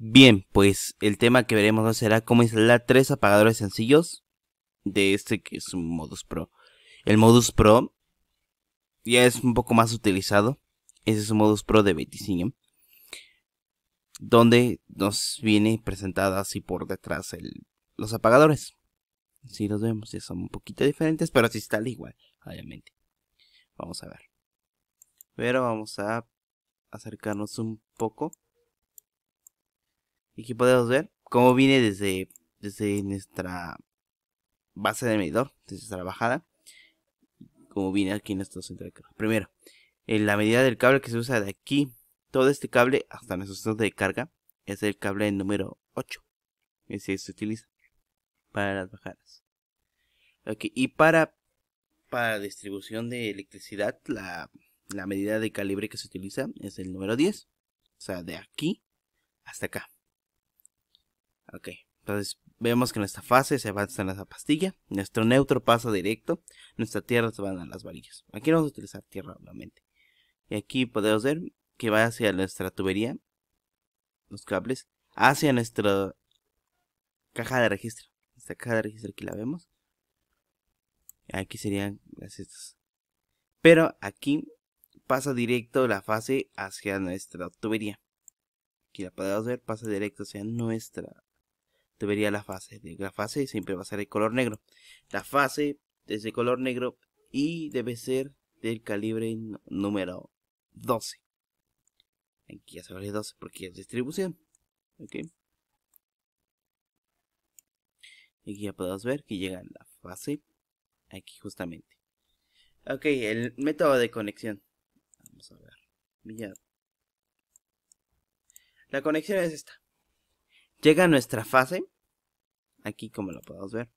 Bien, pues el tema que veremos será ah, cómo instalar tres apagadores sencillos de este que es un modus pro. El modus pro ya es un poco más utilizado. Ese es un modus pro de 25. Donde nos viene presentado así por detrás el, los apagadores. Si los vemos, ya son un poquito diferentes, pero así está igual, obviamente. Vamos a ver. Pero vamos a acercarnos un poco y aquí podemos ver cómo viene desde, nuestra base de medidor, desde nuestra bajada, como viene aquí en nuestro centro de carga. Primero, en la medida del cable que se usa de aquí, todo este cable hasta nuestro centro de carga, es el cable número 8, ese se utiliza para las bajadas. y para, para distribución de electricidad, la, la medida de calibre que se utiliza es el número 10, o sea, de aquí hasta acá. Ok, entonces vemos que nuestra fase se avanza en la pastilla, nuestro neutro pasa directo, nuestra tierra se va a las varillas. Aquí vamos a utilizar tierra nuevamente. Y aquí podemos ver que va hacia nuestra tubería, los cables, hacia nuestra caja de registro. Esta caja de registro aquí la vemos. Aquí serían las estas. Pero aquí pasa directo la fase hacia nuestra tubería. Aquí la podemos ver, pasa directo hacia nuestra vería la fase. La fase siempre va a ser De color negro. La fase es de color negro y debe ser del calibre número 12. Aquí ya se vale 12 porque es distribución. okay Aquí ya podemos ver que llega la fase. Aquí justamente. Ok, el método de conexión. Vamos a ver. La conexión es esta. Llega nuestra fase, aquí como lo podemos ver,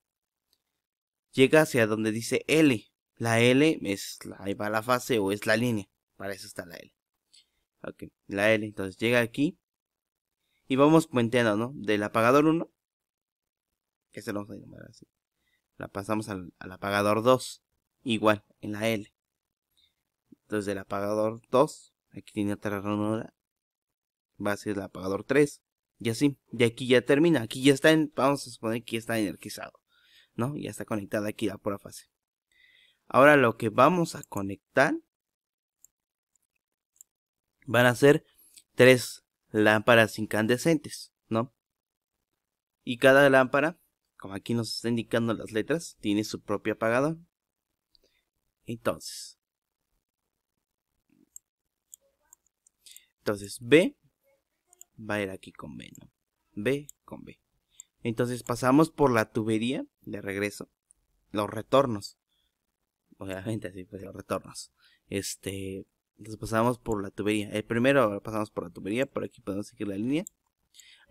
llega hacia donde dice L. La L es ahí va la fase o es la línea, para eso está la L. Ok, la L, entonces llega aquí y vamos puenteando, ¿no? Del apagador 1, que se lo vamos a llamar así, la pasamos al, apagador 2, igual, en la L. Entonces del apagador 2, aquí tiene otra ranura, va a ser el apagador 3, y así, de aquí ya termina, aquí ya está, en, vamos a suponer que ya está energizado, ¿no? Ya está conectada aquí la pura fase. Ahora lo que vamos a conectar van a ser tres lámparas incandescentes, ¿no? Y cada lámpara, como aquí nos está indicando las letras, tiene su propio apagador. Entonces, entonces B va a ir aquí con B, ¿no? B con B. Entonces pasamos por la tubería de regreso, los retornos. Obviamente, así pues los retornos. Este, entonces pasamos por la tubería. El primero pasamos por la tubería, por aquí podemos seguir la línea.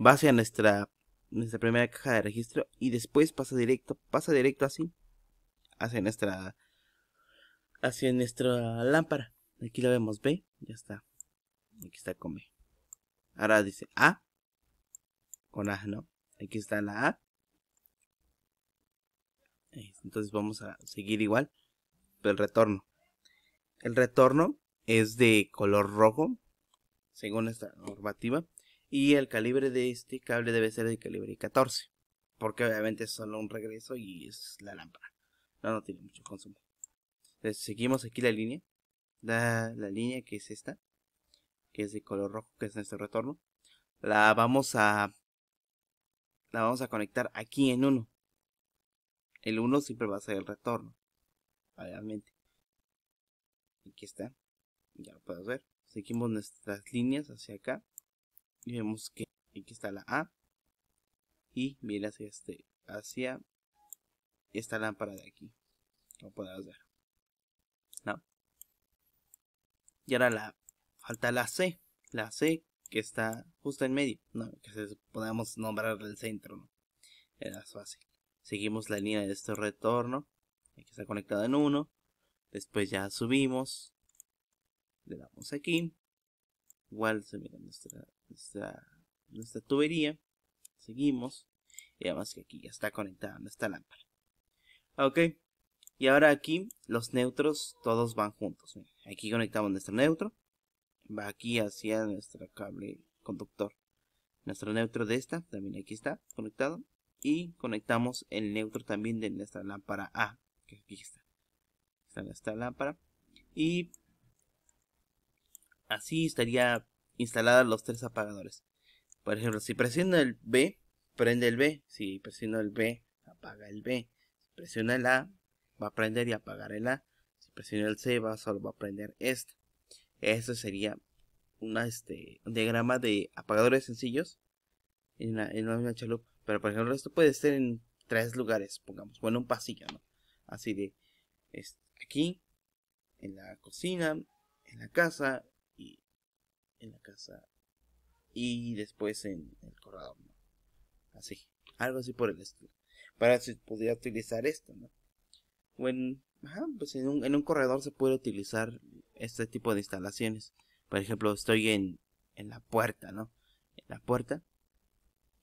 Va hacia nuestra, nuestra primera caja de registro y después pasa directo, pasa directo así, hacia nuestra, hacia nuestra lámpara. Aquí la vemos B, ya está. Aquí está con B. Ahora dice A. Con A, ¿no? Aquí está la A. Entonces vamos a seguir igual. El retorno. El retorno es de color rojo, según esta normativa. Y el calibre de este cable debe ser de calibre 14. Porque obviamente es solo un regreso y es la lámpara. No, no tiene mucho consumo. Entonces seguimos aquí la línea. La, la línea que es esta que es de color rojo, que es este retorno, la vamos a la vamos a conectar aquí en 1. El 1 siempre va a ser el retorno, obviamente. Aquí está, ya lo puedes ver. Seguimos nuestras líneas hacia acá y vemos que aquí está la A y viene hacia este hacia esta lámpara de aquí. lo puedes ver. ¿No? Y ahora la falta la C, la C que está justo en medio, no, que se podamos nombrar el centro, ¿no? Era fácil. Seguimos la línea de este retorno, que está conectada en uno, después ya subimos, le damos aquí, igual se mira nuestra, tubería, seguimos, y además que aquí ya está conectada nuestra lámpara. Ok, y ahora aquí los neutros todos van juntos. Aquí conectamos nuestro neutro, va aquí hacia nuestro cable conductor. Nuestro neutro de esta también aquí está conectado. Y conectamos el neutro también de nuestra lámpara A, que aquí está. Está nuestra lámpara. Y así estaría instaladas los tres apagadores. Por ejemplo, si presiono el B, prende el B. Si presiono el B, apaga el B. Si presiono el A, va a prender y apagar el A. Si presiono el C, va, solo va a prender este. Eso sería una, este, un diagrama de apagadores sencillos en una, en chalupa. Pero por ejemplo, esto puede ser en tres lugares, pongamos, bueno, un pasillo, ¿no? Así de aquí, en la cocina, en la casa y en la casa y después en el corredor, Así, algo así por el estilo. Para si podría utilizar esto, ¿no? Bueno, Ajá, pues en un, en un corredor se puede utilizar este tipo de instalaciones. Por ejemplo, estoy en, la puerta, ¿no? En la puerta.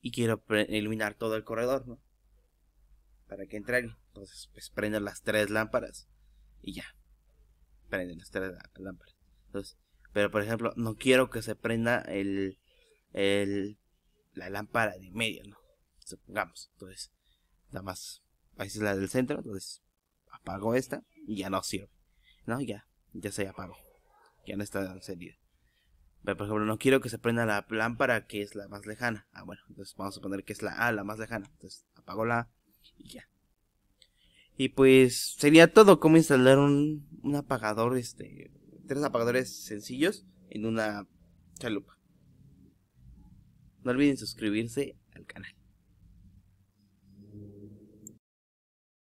Y quiero iluminar todo el corredor, ¿no? Para que entre Entonces, pues prendo las tres lámparas. Y ya. Prende las tres lámparas. Entonces, pero por ejemplo, no quiero que se prenda el, el la lámpara de medio, ¿no? Supongamos. Entonces, nada más. Ahí es la del centro. Entonces, apago esta y ya no sirve. No, ya, ya se apagó. Ya no está encendida. Pero, por ejemplo, no quiero que se prenda la lámpara que es la más lejana. Ah, bueno, entonces vamos a poner que es la A, la más lejana. Entonces apago la A y ya. Y pues sería todo como instalar un, un apagador, este, tres apagadores sencillos en una chalupa. No olviden suscribirse al canal.